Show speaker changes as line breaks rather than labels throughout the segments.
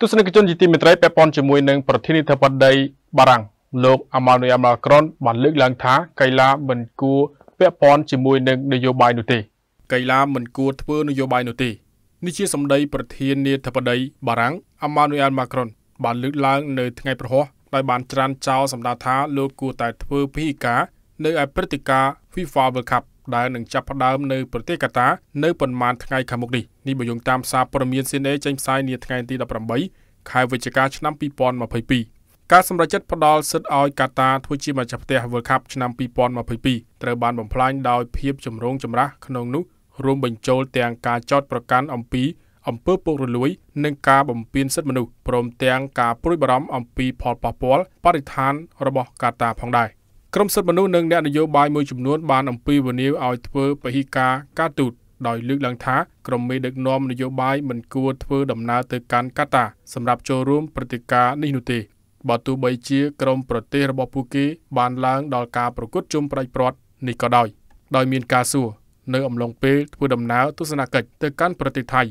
ទស្សនិកជនជាទីមេត្រីពាក់ព័ន្ធជាមួយនឹងប្រធានាធិបតីបារាំងលោកអាម៉ានូយ៉ាម៉ាក្រុនបានលើកឡើងថាកីឡាមិនគួរពាក់ព័ន្ធជាមួយនឹងនយោបាយនោះទេកីឡាមិនគួរធ្វើនយោបាយនោះទេនេះជាសម្ដី ប្រធានាធិបតីបារាំងអាម៉ានូយ៉ាម៉ាក្រុនបានលើកឡើង នៅថ្ងៃប្រហោះដោយបានច្រានចោលសម្ដៅថាលោកគួរតែធ្វើពិធីការនៅឯព្រឹត្តិការណ៍ FIFA World Cup ដែលនឹងចាប់ផ្ដើមនៅប្រទេសកាតានៅប៉ុន្មានថ្ងៃខាងមុខនេះនេះបើយោងតាមសារព័ត៌មាន CNA ចេញផ្សាយនាថ្ងៃទី18ខែវិច្ឆិកាឆ្នាំ2022ការសម្រេចចិត្តផ្ដល់សិទ្ធិឲ្យកាតាធ្វើជាម្ចាស់ផ្ទះ World Cup ឆ្នាំ2022ត្រូវបានបំផ្លាញដោយភាពចម្រូងចម្រាសក្នុងនោះរួមបញ្ចូលទាំងការចោទប្រកាន់អំពីអំពើពុករលួយនិងការបំពានសិទ្ធិមនុស្សព្រមទាំងការព្រួយបារម្ភអំពីផលប៉ះពាល់បរិស្ថានរបស់កាតាផងដែរក្រមសិទ្ធិមនុស្សនិងអ្នកនយោបាយមួយចំនួនបានអំពាវនាវឲ្យធ្វើពហិការការទូតដោយលើកឡើងថាក្រមមេដឹកនាំនយោបាយមិនគួរធ្វើដំណើរទៅកាន់កាតាសម្រាប់ចូលរួមព្រឹត្តិការណ៍នេះនោះទេបើទោះបីជាក្រមប្រទេសរបស់ពួកគេបានឡើងដល់ការប្រកួតជុំប្រៃព្រាត់នេះក៏ដោយដោយមានការសួរនៅអំឡុងពេលធ្វើដំណើរទស្សនកិច្ចទៅកាន់ប្រទេសថៃ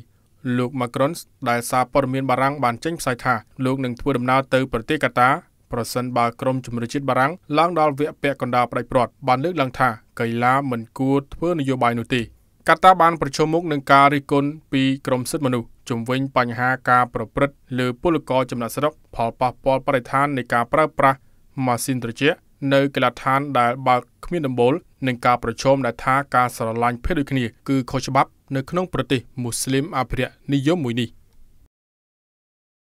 លោក Macron ដែលសារព័ត៌មានបារាំងបានចេញផ្សាយថាលោកនឹងធ្វើដំណើរទៅប្រទេសកាតាប្រសិនបើក្រុមជំនឿជាតិបារាំងឡើងដល់វគ្គពាក់កណ្ដាលផ្ដាច់ព្រាត់បានលើកឡើងថា កីឡាមិនគួរធ្វើនយោបាយនោះទេកាតាបានប្រជុំមុខនឹងការរិះគន់ពីក្រមសិទ្ធិមនុស្សជំវិញបញ្ហាការប្រព្រឹត្តលើពលករចំណាក់ស្រុកផលប៉ះពាល់បរិស្ថាននៃការប្រើប្រាស់ម៉ាស៊ីនត្រជាក់នៅកីឡដ្ឋានដែលបើកគ្មានដំបូលនឹងការប្រជុំដែលថាការស្រឡាញ់ភេទដូចគ្នាគឺខុសច្បាប់នៅក្នុងប្រទេសមូស្លីមអាភិរក្សនិយមមួយនេះ។